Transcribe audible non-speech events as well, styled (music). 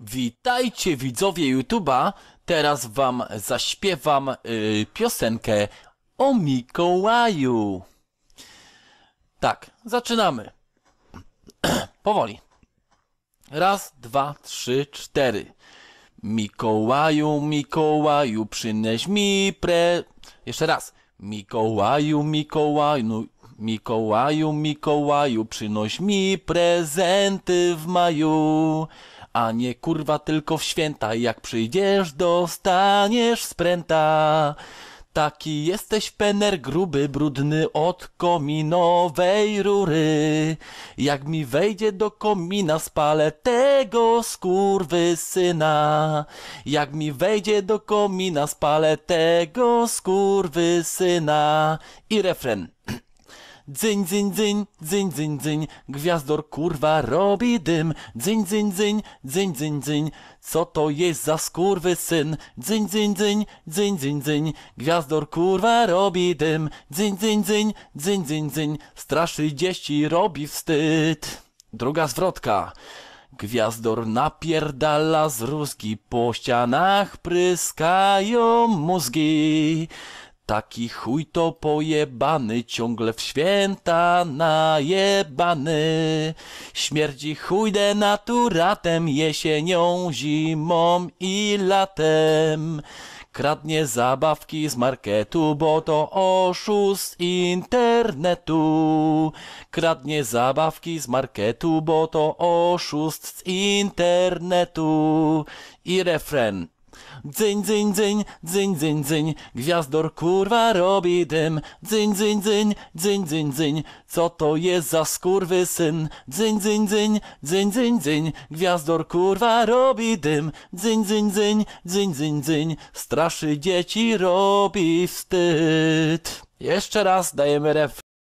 Witajcie widzowie YouTube'a, teraz wam zaśpiewam yy, piosenkę o Mikołaju. Tak, zaczynamy. (clears throat) Powoli. Raz, dwa, trzy, cztery. Mikołaju, Mikołaju, przynieś mi pre... Jeszcze raz. Mikołaju, Mikołaju, no... Mikołaju, Mikołaju, przynoś mi prezenty w maju a nie kurwa tylko w święta. Jak przyjdziesz, dostaniesz spręta. Taki jesteś pener gruby, brudny od kominowej rury. Jak mi wejdzie do komina, spalę tego skurwy syna. Jak mi wejdzie do komina, spalę tego skurwy syna. I refren. (clears throat) Dzyń, dzyń, dzyń, dzyń, dzyń, dzyń, gwiazdor kurwa robi dym. Dzyń, dzyń, dzyń, dzyń, dzyń, dzyń, co to jest za skurwy syn? Dzyń, dzyń, dzyń, dzyń, dzyń, dzyń, gwiazdor kurwa robi dym. Dzyń, dzyń, dzyń, dzyń, dzyń, dzyń, straszy dzieci robi wstyd. Druga zwrotka. Gwiazdor napierdala z rózgi, po ścianach pryskają mózgi. Taki chuj to pojebany, ciągle w święta najebany. Śmierdzi chuj denaturatem, jesienią, zimą i latem. Kradnie zabawki z marketu, bo to oszust internetu. Kradnie zabawki z marketu, bo to oszust z internetu. I refren. Dzyń, dzyń, dzyń, dzyń, dzyń, dzyń, gwiazdor kurwa robi dym. Dzyń, dzyń, dzyń, dzyń, dzyń, dzyń, co to jest za skurwy syn? Dzyń, dzyń, dzyń, dzyń, dzyń, dzyń, gwiazdor kurwa robi dym. Dzyń, dzyń, dzyń, dzyń, dzyń, dzyń, straszy dzieci robi wstyd. Jeszcze raz dajemy ref.